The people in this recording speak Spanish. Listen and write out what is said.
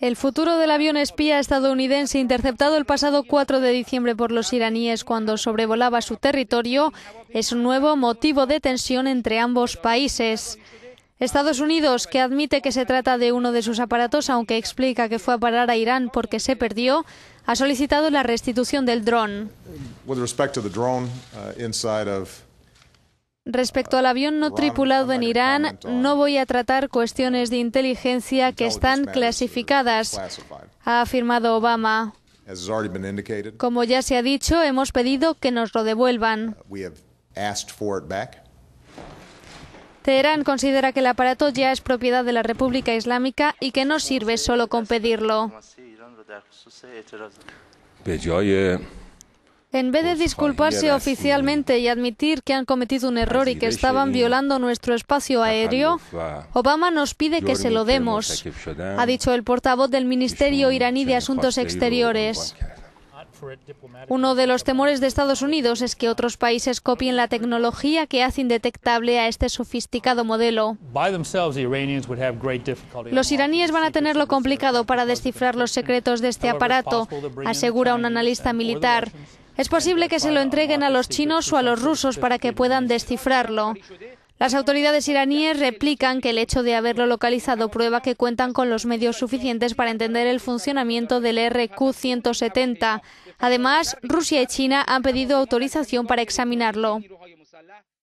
El futuro del avión espía estadounidense interceptado el pasado 4 de diciembre por los iraníes cuando sobrevolaba su territorio es un nuevo motivo de tensión entre ambos países. Estados Unidos, que admite que se trata de uno de sus aparatos, aunque explica que fue a parar a Irán porque se perdió, ha solicitado la restitución del dron. Respecto al avión no tripulado en Irán, no voy a tratar cuestiones de inteligencia que están uh, clasificadas, ha afirmado Obama. Como ya se ha dicho, hemos pedido que nos lo devuelvan. Uh, Teherán considera que el aparato ya es propiedad de la República Islámica y que no sirve solo con pedirlo. Pues eh, en vez de pues, disculparse oficialmente y admitir que han cometido un error y que estaban violando nuestro espacio aéreo, Obama nos pide que se lo demos, ha dicho el portavoz del Ministerio iraní de Asuntos Exteriores. Uno de los temores de Estados Unidos es que otros países copien la tecnología que hace indetectable a este sofisticado modelo. Los iraníes van a tenerlo complicado para descifrar los secretos de este aparato, asegura un analista militar. Es posible que se lo entreguen a los chinos o a los rusos para que puedan descifrarlo. Las autoridades iraníes replican que el hecho de haberlo localizado prueba que cuentan con los medios suficientes para entender el funcionamiento del RQ-170. Además, Rusia y China han pedido autorización para examinarlo.